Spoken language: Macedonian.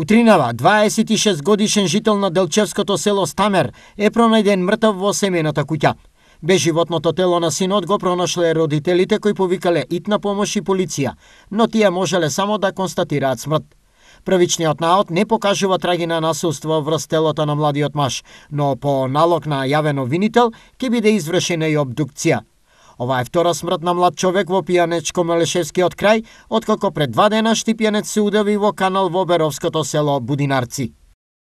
Утринава, 26 годишен жител на Делчевското село Стамер е пронајден мртав во семената куќа. Без животното тело на синот го пронашле родителите кои повикале итна помош и полиција, но тие можеле само да констатираат смрт. Првичниот наот не покажува траги на насилство врз телото на младиот маж, но по налог на јавен обвинител ќе биде извршена и обдукција. Ова е втора смрт на млад човек во пијанечко Мелешевскиот крај, откако пред два дена штипјанец се удави во канал во Беровското село Будинарци.